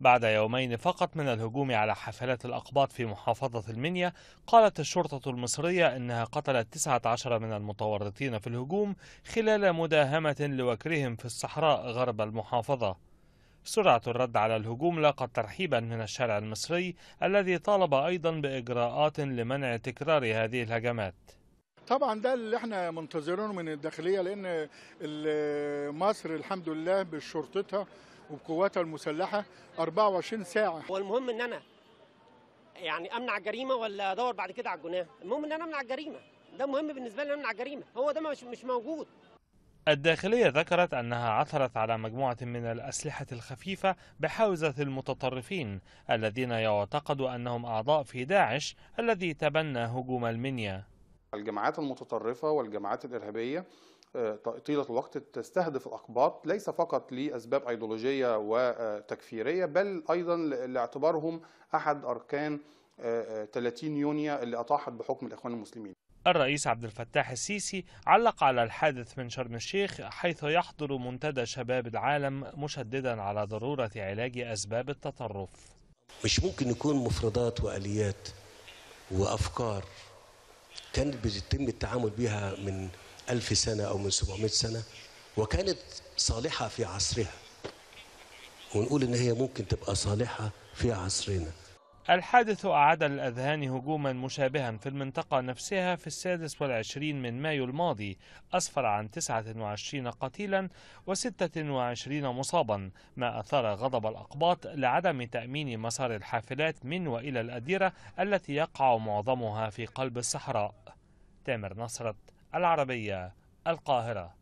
بعد يومين فقط من الهجوم على حافلات الأقباط في محافظة المنيا قالت الشرطة المصرية أنها قتلت 19 من المتورطين في الهجوم خلال مداهمة لوكرهم في الصحراء غرب المحافظة سرعة الرد على الهجوم لاقت ترحيبا من الشارع المصري الذي طالب أيضا بإجراءات لمنع تكرار هذه الهجمات طبعا ده اللي احنا منتظرينه من الداخليه لان مصر الحمد لله بشرطتها وبقواتها المسلحه 24 ساعه والمهم ان انا يعني امنع الجريمه ولا ادور بعد كده على الجناه المهم ان انا امنع الجريمه ده مهم بالنسبه لي امنع الجريمه هو ده مش مش موجود الداخلية ذكرت أنها عثرت على مجموعة من الأسلحة الخفيفة بحوزة المتطرفين الذين يعتقد أنهم أعضاء في داعش الذي تبنى هجوم المنيا الجماعات المتطرفة والجماعات الإرهابية آه، طيلة الوقت تستهدف الأقباط ليس فقط لأسباب أيديولوجية وتكفيرية بل أيضا لاعتبارهم أحد أركان 30 آه، آه، يونيو اللي أطاحت بحكم الإخوان المسلمين الرئيس عبد الفتاح السيسي علق على الحادث من شرم الشيخ حيث يحضر منتدى شباب العالم مشددا على ضرورة علاج أسباب التطرف مش ممكن يكون مفردات وآليات وأفكار كانت بيتم التعامل بها من ألف سنة أو من 700 سنة وكانت صالحة في عصرها ونقول إن هي ممكن تبقى صالحة في عصرنا الحادث أعاد الأذهان هجوما مشابها في المنطقة نفسها في السادس والعشرين من مايو الماضي أسفر عن 29 قتيلا و26 مصابا ما أثار غضب الأقباط لعدم تأمين مسار الحافلات من وإلى الأديرة التي يقع معظمها في قلب الصحراء تامر نصرت العربية القاهرة